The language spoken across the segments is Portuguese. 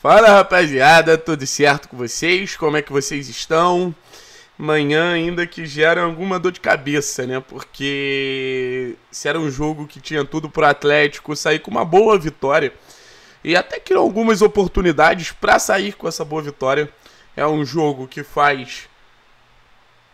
Fala rapaziada, tudo certo com vocês? Como é que vocês estão? Manhã ainda que gera alguma dor de cabeça, né? Porque se era um jogo que tinha tudo pro Atlético sair com uma boa vitória e até criou algumas oportunidades para sair com essa boa vitória. É um jogo que faz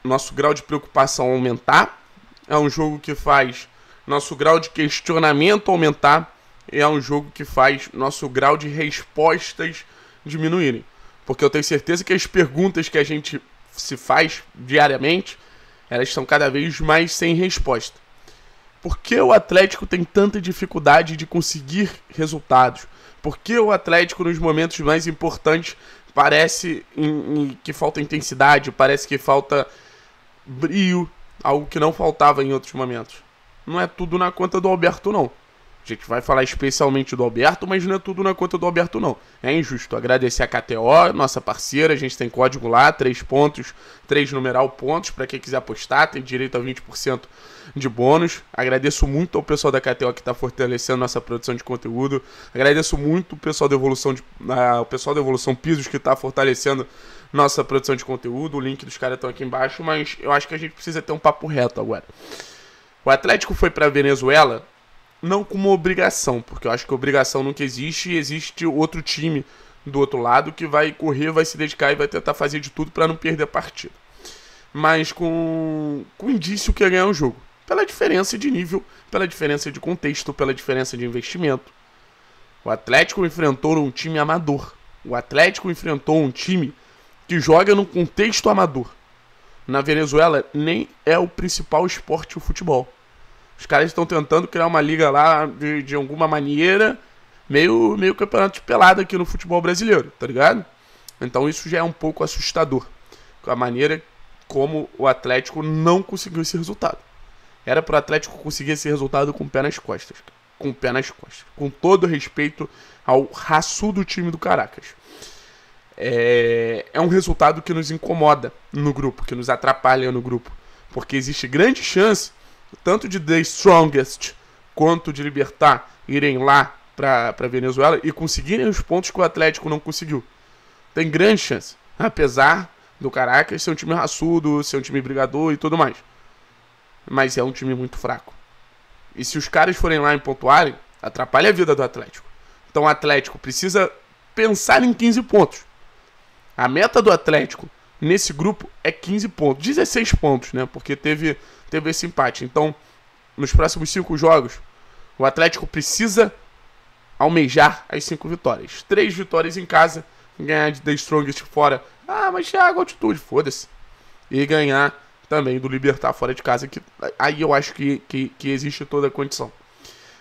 nosso grau de preocupação aumentar, é um jogo que faz nosso grau de questionamento aumentar é um jogo que faz nosso grau de respostas diminuírem. Porque eu tenho certeza que as perguntas que a gente se faz diariamente, elas estão cada vez mais sem resposta. Por que o Atlético tem tanta dificuldade de conseguir resultados? Por que o Atlético, nos momentos mais importantes, parece em, em, que falta intensidade, parece que falta brilho, algo que não faltava em outros momentos? Não é tudo na conta do Alberto, não. A gente vai falar especialmente do Alberto, mas não é tudo na conta do Alberto, não. É injusto. Agradecer a KTO, nossa parceira. A gente tem código lá, três pontos, três numeral pontos, para quem quiser apostar, tem direito a 20% de bônus. Agradeço muito ao pessoal da KTO que está fortalecendo nossa produção de conteúdo. Agradeço muito o pessoal da Evolução, de, uh, o pessoal da Evolução Pisos que está fortalecendo nossa produção de conteúdo. O link dos caras estão aqui embaixo, mas eu acho que a gente precisa ter um papo reto agora. O Atlético foi para Venezuela não como obrigação, porque eu acho que obrigação nunca existe e existe outro time do outro lado que vai correr, vai se dedicar e vai tentar fazer de tudo para não perder a partida. Mas com, com indício que ia é ganhar o jogo. Pela diferença de nível, pela diferença de contexto, pela diferença de investimento. O Atlético enfrentou um time amador. O Atlético enfrentou um time que joga num contexto amador. Na Venezuela, nem é o principal esporte o futebol. Os caras estão tentando criar uma liga lá de, de alguma maneira, meio, meio campeonato de pelada aqui no futebol brasileiro, tá ligado? Então isso já é um pouco assustador. A maneira como o Atlético não conseguiu esse resultado. Era para o Atlético conseguir esse resultado com o pé nas costas. Com o pé nas costas. Com todo respeito ao raçudo time do Caracas. É, é um resultado que nos incomoda no grupo, que nos atrapalha no grupo. Porque existe grande chance tanto de The Strongest quanto de Libertar irem lá para Venezuela e conseguirem os pontos que o Atlético não conseguiu. Tem grande chance, apesar do Caracas ser um time raçudo, ser um time brigador e tudo mais. Mas é um time muito fraco. E se os caras forem lá e pontuarem, atrapalha a vida do Atlético. Então o Atlético precisa pensar em 15 pontos. A meta do Atlético nesse grupo é 15 pontos, 16 pontos, né? Porque teve teve esse empate. Então, nos próximos cinco jogos, o Atlético precisa almejar as cinco vitórias. Três vitórias em casa, ganhar de The Strongest fora. Ah, mas Thiago, altitude, foda-se. E ganhar também do Libertar fora de casa, que aí eu acho que, que, que existe toda a condição.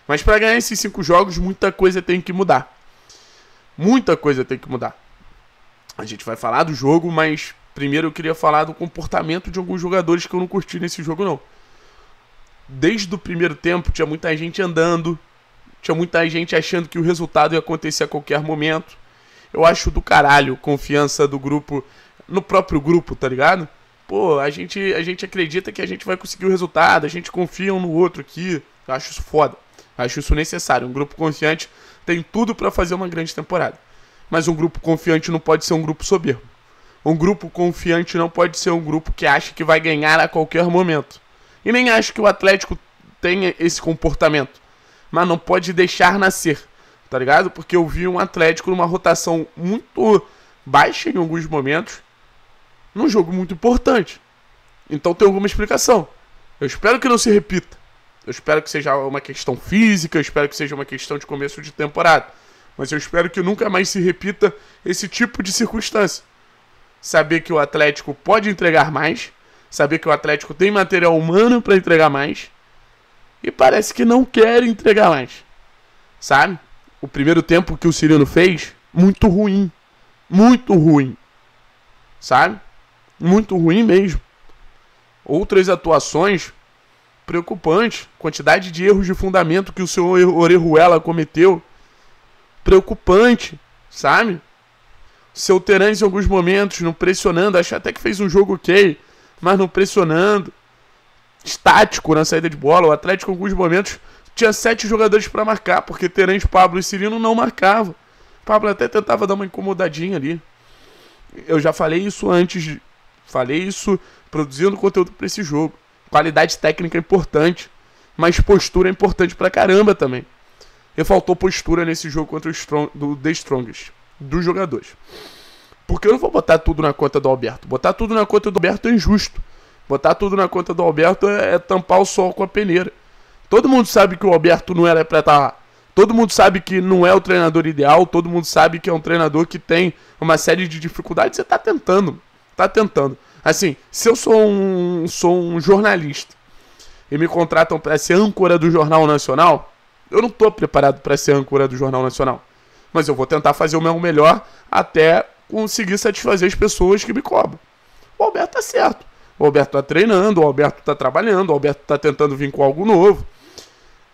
Mas para ganhar esses cinco jogos, muita coisa tem que mudar. Muita coisa tem que mudar. A gente vai falar do jogo, mas Primeiro eu queria falar do comportamento de alguns jogadores que eu não curti nesse jogo, não. Desde o primeiro tempo tinha muita gente andando, tinha muita gente achando que o resultado ia acontecer a qualquer momento. Eu acho do caralho confiança do grupo, no próprio grupo, tá ligado? Pô, a gente, a gente acredita que a gente vai conseguir o resultado, a gente confia um no outro aqui. Eu acho isso foda. Acho isso necessário. Um grupo confiante tem tudo para fazer uma grande temporada. Mas um grupo confiante não pode ser um grupo soberbo. Um grupo confiante não pode ser um grupo que acha que vai ganhar a qualquer momento. E nem acho que o Atlético tenha esse comportamento. Mas não pode deixar nascer, tá ligado? Porque eu vi um Atlético numa rotação muito baixa em alguns momentos, num jogo muito importante. Então tem alguma explicação. Eu espero que não se repita. Eu espero que seja uma questão física, eu espero que seja uma questão de começo de temporada. Mas eu espero que nunca mais se repita esse tipo de circunstância saber que o Atlético pode entregar mais, saber que o Atlético tem material humano para entregar mais e parece que não quer entregar mais. Sabe? O primeiro tempo que o Cirilo fez, muito ruim. Muito ruim. Sabe? Muito ruim mesmo. Outras atuações preocupantes, quantidade de erros de fundamento que o senhor Orejuela cometeu, preocupante, sabe? seu Terãs em alguns momentos, não pressionando. Acho até que fez um jogo ok, mas não pressionando. Estático na saída de bola. O Atlético, em alguns momentos, tinha sete jogadores para marcar, porque Terãs, Pablo e Cirino não marcavam. Pablo até tentava dar uma incomodadinha ali. Eu já falei isso antes, falei isso produzindo conteúdo para esse jogo. Qualidade técnica é importante, mas postura é importante pra caramba também. E faltou postura nesse jogo contra o Strong, do The Strongest dos jogadores. Porque eu não vou botar tudo na conta do Alberto. Botar tudo na conta do Alberto é injusto. Botar tudo na conta do Alberto é, é tampar o sol com a peneira. Todo mundo sabe que o Alberto não era para estar tá lá. Todo mundo sabe que não é o treinador ideal, todo mundo sabe que é um treinador que tem uma série de dificuldades. Você tá tentando, tá tentando. Assim, se eu sou um, sou um jornalista e me contratam para ser âncora do Jornal Nacional, eu não tô preparado para ser âncora do Jornal Nacional mas eu vou tentar fazer o meu melhor até conseguir satisfazer as pessoas que me cobram. O Alberto tá certo. O Alberto tá treinando, o Alberto tá trabalhando, o Alberto tá tentando vir com algo novo.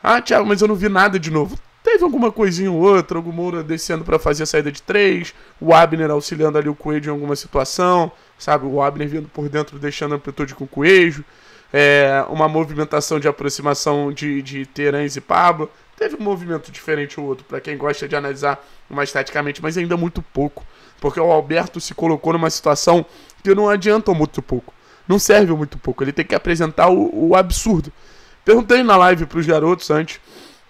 Ah, Thiago, mas eu não vi nada de novo. Teve alguma coisinha ou outra, o Moura descendo para fazer a saída de três, o Abner auxiliando ali o Coelho em alguma situação, sabe? O Abner vindo por dentro, deixando amplitude com o Coelho. É, uma movimentação de aproximação de, de Terãs e Pablo. Teve um movimento diferente o outro, para quem gosta de analisar mais estaticamente, mas ainda muito pouco. Porque o Alberto se colocou numa situação que não adianta muito pouco. Não serve muito pouco. Ele tem que apresentar o, o absurdo. Perguntei na live pros garotos antes,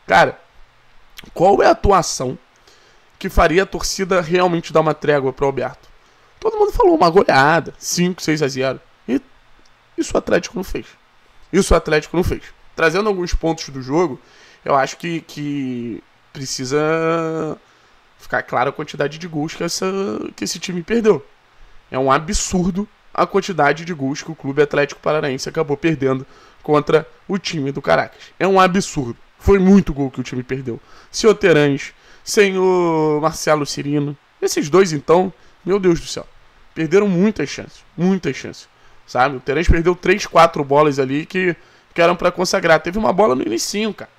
cara, qual é a atuação que faria a torcida realmente dar uma trégua pro Alberto? Todo mundo falou uma goleada, 5, 6 a 0. E isso o Atlético não fez. Isso o Atlético não fez. Trazendo alguns pontos do jogo, eu acho que, que precisa ficar clara a quantidade de gols que, essa, que esse time perdeu. É um absurdo a quantidade de gols que o Clube Atlético Paranaense acabou perdendo contra o time do Caracas. É um absurdo. Foi muito gol que o time perdeu. Senhor o senhor sem o Marcelo Cirino. Esses dois, então, meu Deus do céu. Perderam muitas chances. Muitas chances. Sabe? O Terãs perdeu 3, 4 bolas ali que, que eram para consagrar. Teve uma bola no início, cara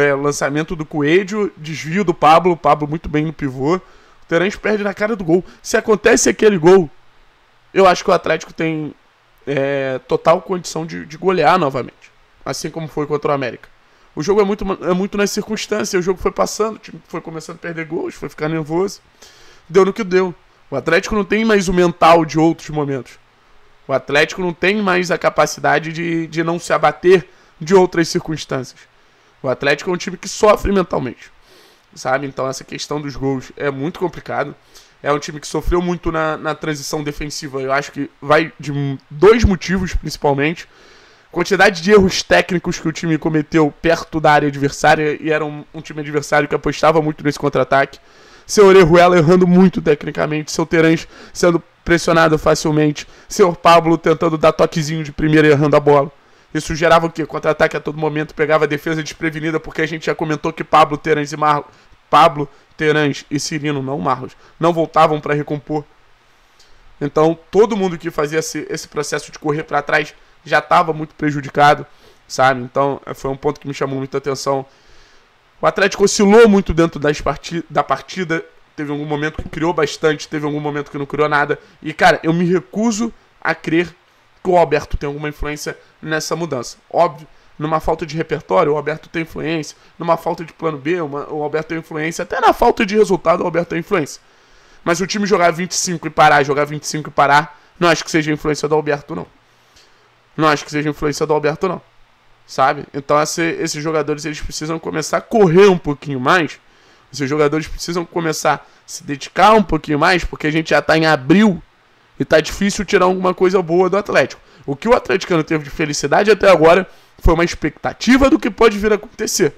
é, lançamento do Coelho, desvio do Pablo, Pablo muito bem no pivô. O Terence perde na cara do gol. Se acontece aquele gol, eu acho que o Atlético tem é, total condição de, de, golear novamente. Assim como foi contra o América. O jogo é muito, é muito nas circunstâncias. O jogo foi passando, o time foi começando a perder gols, foi ficar nervoso. Deu no que deu. O Atlético não tem mais o mental de outros momentos. O Atlético não tem mais a capacidade de, de não se abater de outras circunstâncias. O Atlético é um time que sofre mentalmente, sabe? Então essa questão dos gols é muito complicado. É um time que sofreu muito na, na transição defensiva. Eu acho que vai de dois motivos, principalmente. Quantidade de erros técnicos que o time cometeu perto da área adversária, e era um, um time adversário que apostava muito nesse contra-ataque. Seu Orejuela errando muito tecnicamente, seu Terãs sendo pressionado facilmente, seu Pablo tentando dar toquezinho de primeira errando a bola. Isso gerava o quê? Contra-ataque a todo momento, pegava a defesa desprevenida, porque a gente já comentou que Pablo, Terãs e Marro... Pablo, Terãs e Cirino, não Marros, não voltavam para recompor. Então, todo mundo que fazia esse, esse processo de correr para trás já estava muito prejudicado, sabe? Então, eh, foi um ponto que me chamou muita atenção. O Atlético oscilou muito dentro das partid da partida. Teve algum momento que criou bastante, teve algum momento que não criou nada. E, cara, eu me recuso a crer que o Alberto tem alguma influência nessa mudança. Óbvio, numa falta de repertório, o Alberto tem influência, numa falta de plano B, uma, o Alberto tem influência, até na falta de resultado, o Alberto tem influência. Mas o time jogar 25 e parar, jogar 25 e parar, não acho que seja influência do Alberto, não. Não acho que seja influência do Alberto, não. Sabe? Então esse, esses jogadores eles precisam começar a correr um pouquinho mais. Esses jogadores precisam começar a se dedicar um pouquinho mais, porque a gente já está em abril e tá difícil tirar alguma coisa boa do Atlético. O que o atleticano teve de felicidade até agora foi uma expectativa do que pode vir a acontecer.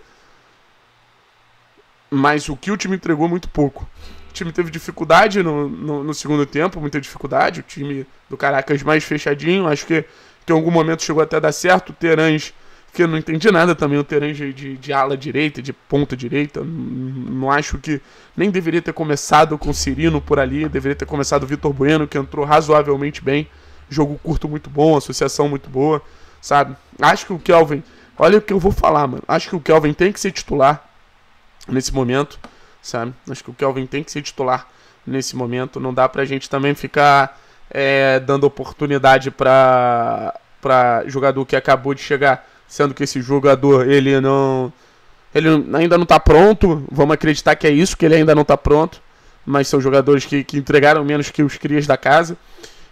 Mas o que o time entregou muito pouco. O time teve dificuldade no, no, no segundo tempo, muita dificuldade. O time do Caracas mais fechadinho, acho que, que em algum momento chegou até a dar certo. O Terãs que eu não entendi nada também o Teranja de, de ala direita, de ponta direita. Não acho que nem deveria ter começado com o Cirino por ali, deveria ter começado o Vitor Bueno, que entrou razoavelmente bem. Jogo curto muito bom, associação muito boa, sabe? Acho que o Kelvin, olha o que eu vou falar, mano. Acho que o Kelvin tem que ser titular nesse momento, sabe? Acho que o Kelvin tem que ser titular nesse momento. Não dá pra gente também ficar é, dando oportunidade pra, pra jogador que acabou de chegar sendo que esse jogador ele não ele ainda não está pronto. Vamos acreditar que é isso, que ele ainda não está pronto. Mas são jogadores que, que entregaram menos que os crias da casa.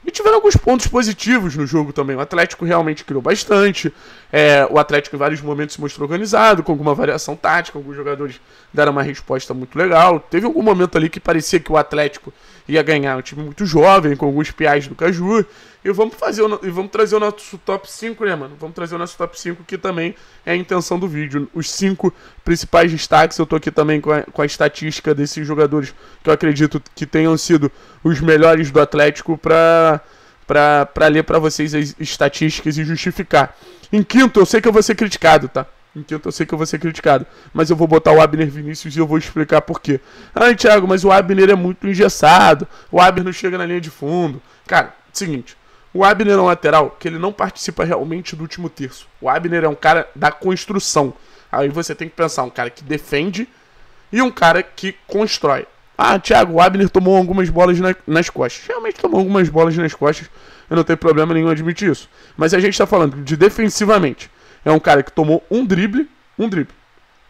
E tiveram alguns pontos positivos no jogo também. O Atlético realmente criou bastante. É, o Atlético em vários momentos se mostrou organizado, com alguma variação tática, alguns jogadores deram uma resposta muito legal. Teve algum momento ali que parecia que o Atlético ia ganhar, um time muito jovem, com alguns piais do Caju. E vamos fazer e vamos trazer o nosso top 5, né, mano? Vamos trazer o nosso top 5, que também é a intenção do vídeo. Os cinco principais destaques, eu tô aqui também com a, com a estatística desses jogadores que eu acredito que tenham sido os melhores do Atlético para para ler para vocês as estatísticas e justificar. Em quinto, eu sei que eu vou ser criticado, tá? Entendo, eu sei que eu vou ser criticado. Mas eu vou botar o Abner Vinícius e eu vou explicar por quê. Ah, Thiago, mas o Abner é muito engessado. O Abner não chega na linha de fundo. Cara, seguinte. O Abner é um lateral que ele não participa realmente do último terço. O Abner é um cara da construção. Aí você tem que pensar um cara que defende e um cara que constrói. Ah, Thiago, o Abner tomou algumas bolas na, nas costas. Realmente tomou algumas bolas nas costas. Eu não tenho problema nenhum admitir isso. Mas a gente está falando de defensivamente é um cara que tomou um drible, um drible,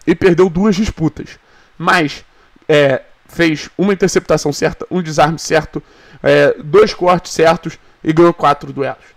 e perdeu duas disputas. Mas é, fez uma interceptação certa, um desarme certo, é, dois cortes certos e ganhou quatro duelos.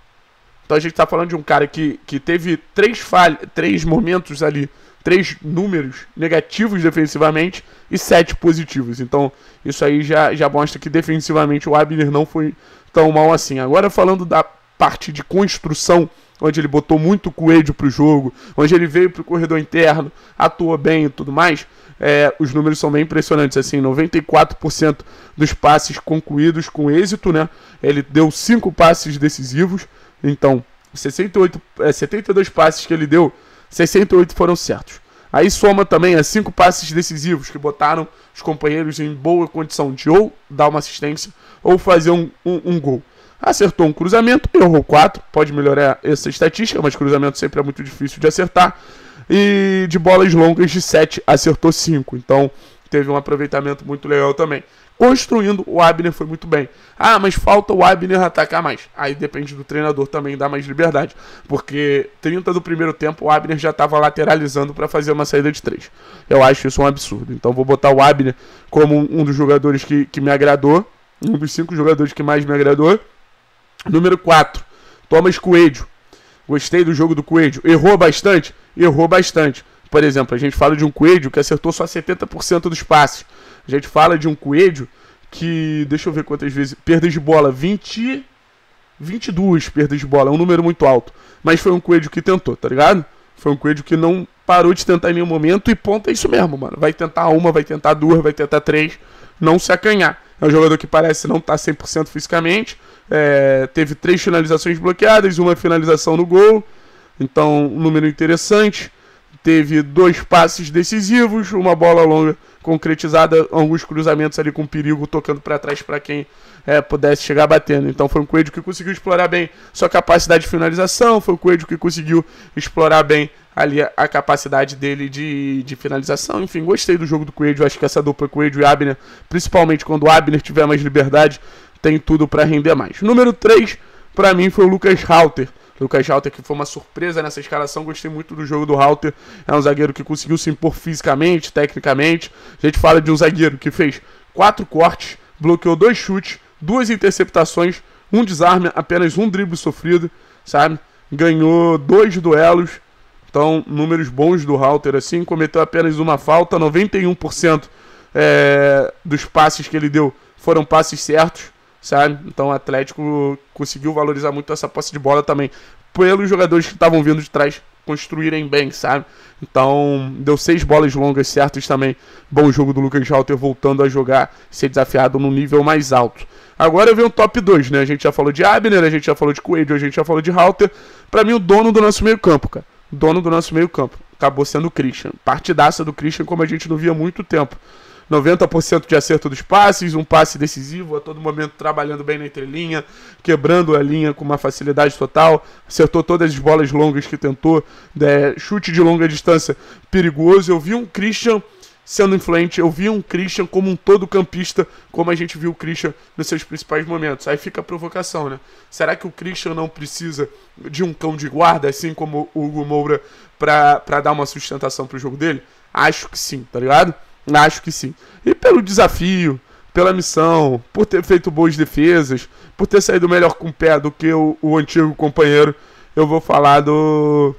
Então a gente está falando de um cara que, que teve três, falha, três momentos ali, três números negativos defensivamente e sete positivos. Então isso aí já, já mostra que defensivamente o Abner não foi tão mal assim. Agora falando da parte de construção onde ele botou muito Coelho pro jogo, onde ele veio pro corredor interno, atuou bem e tudo mais, é, os números são bem impressionantes, assim, 94% dos passes concluídos com êxito, né? Ele deu cinco passes decisivos, então 68, é, 72 passes que ele deu, 68 foram certos. Aí soma também as é, cinco passes decisivos que botaram os companheiros em boa condição de ou dar uma assistência ou fazer um, um, um gol acertou um cruzamento, errou quatro, pode melhorar essa estatística, mas cruzamento sempre é muito difícil de acertar. E de bolas longas de 7, acertou 5. Então teve um aproveitamento muito legal também. Construindo, o Abner foi muito bem. Ah, mas falta o Abner atacar mais. Aí depende do treinador também dar mais liberdade. Porque 30 do primeiro tempo o Abner já estava lateralizando para fazer uma saída de 3. Eu acho isso um absurdo. Então vou botar o Abner como um dos jogadores que, que me agradou. Um dos cinco jogadores que mais me agradou. Número 4, Thomas Coelho. Gostei do jogo do Coelho. Errou bastante? Errou bastante. Por exemplo, a gente fala de um Coelho que acertou só 70% dos passes. A gente fala de um Coelho que, deixa eu ver quantas vezes, perdas de bola, 20 22 perdas de bola, é um número muito alto. Mas foi um Coelho que tentou, tá ligado? Foi um Coelho que não parou de tentar em nenhum momento e ponto é isso mesmo, mano. Vai tentar uma, vai tentar duas, vai tentar três, não se acanhar. É um jogador que parece não estar tá 100% fisicamente. É, teve três finalizações bloqueadas, uma finalização no gol. Então, um número interessante. Teve dois passes decisivos, uma bola longa concretizada, alguns cruzamentos ali com perigo, tocando para trás para quem é, pudesse chegar batendo. Então foi um Coelho que conseguiu explorar bem sua capacidade de finalização, foi o Coelho que conseguiu explorar bem ali a, capacidade dele de, de finalização. Enfim, gostei do jogo do Coelho, acho que essa dupla Coelho e Abner, principalmente quando o Abner tiver mais liberdade, tem tudo para render mais. Número 3, para mim, foi o Lucas Halter. Lucas Halter, que foi uma surpresa nessa escalação. Gostei muito do jogo do Halter. É um zagueiro que conseguiu se impor fisicamente, tecnicamente. A gente fala de um zagueiro que fez quatro cortes, bloqueou dois chutes, duas interceptações, um desarme, apenas um drible sofrido, sabe? Ganhou dois duelos, então números bons do Halter assim, cometeu apenas uma falta, 91% é, dos passes que ele deu foram passes certos, sabe? Então o Atlético conseguiu valorizar muito essa posse de bola também pelos jogadores que estavam vindo de trás construírem bem, sabe? Então, deu seis bolas longas certas também. Bom jogo do Lucas Halter voltando a jogar, ser desafiado num nível mais alto. Agora vem o top 2, né? A gente já falou de Abner, a gente já falou de Coelho, a gente já falou de Halter. Para mim, o dono do nosso meio-campo, cara. Dono do nosso meio-campo. Acabou sendo o Christian. Partidaça do Christian, como a gente não via há muito tempo. 90% de acerto dos passes, um passe decisivo, a todo momento trabalhando bem na entrelinha, quebrando a linha com uma facilidade total, acertou todas as bolas longas que tentou, né, chute de longa distância perigoso. Eu vi um Christian sendo influente, eu vi um Christian como um todo campista, como a gente viu o Christian nos seus principais momentos. Aí fica a provocação, né? Será que o Christian não precisa de um cão de guarda, assim como o Hugo Moura, para dar uma sustentação para o jogo dele? Acho que sim, tá ligado? Né, acho que sim. E pelo desafio, pela missão, por ter feito boas defesas, por ter saído melhor com o pé do que o, o antigo companheiro, eu vou falar do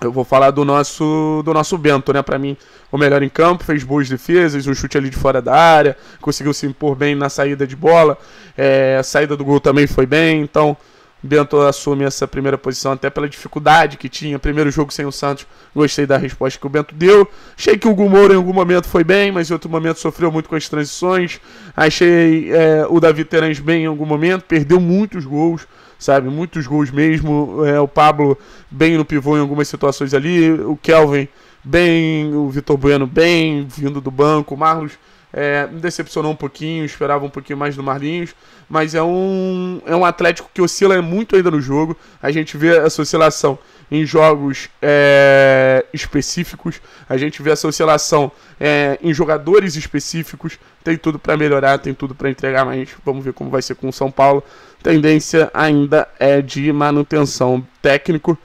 eu vou falar do nosso do nosso Bento, né? Para mim, o melhor em campo, fez boas defesas, um chute ali de fora da área, conseguiu se impor bem na saída de bola, é, a saída do gol também foi bem, então Bento assume essa primeira posição até pela dificuldade que tinha. Primeiro jogo sem o Santos, gostei da resposta que o Bento deu. Achei que o Gumoura em algum momento foi bem, mas em outro momento sofreu muito com as transições. Achei é, o Davi Terãs bem em algum momento, perdeu muitos gols, sabe? Muitos gols mesmo. É, o Pablo bem no pivô em algumas situações ali. O Kelvin bem, o Vitor Bueno bem, vindo do banco. O Marlos é, me decepcionou um pouquinho, esperava um pouquinho mais do Marlinhos, mas é um, é um Atlético que oscila muito ainda no jogo. A gente vê essa oscilação em jogos é, específicos, a gente vê essa oscilação é, em jogadores específicos. Tem tudo para melhorar, tem tudo para entregar, mas vamos ver como vai ser com o São Paulo. Tendência ainda é de manutenção técnico,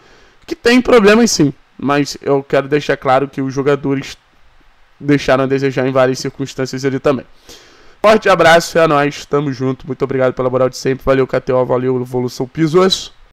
que tem problemas sim, mas eu quero deixar claro que os jogadores deixaram a desejar em várias circunstâncias ali também. Forte abraço, é nóis, tamo junto, muito obrigado pela moral de sempre, valeu KTO, valeu Evolução Pisos.